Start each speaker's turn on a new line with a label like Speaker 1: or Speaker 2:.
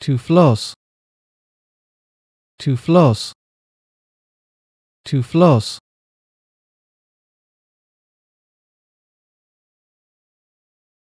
Speaker 1: to floss to floss to floss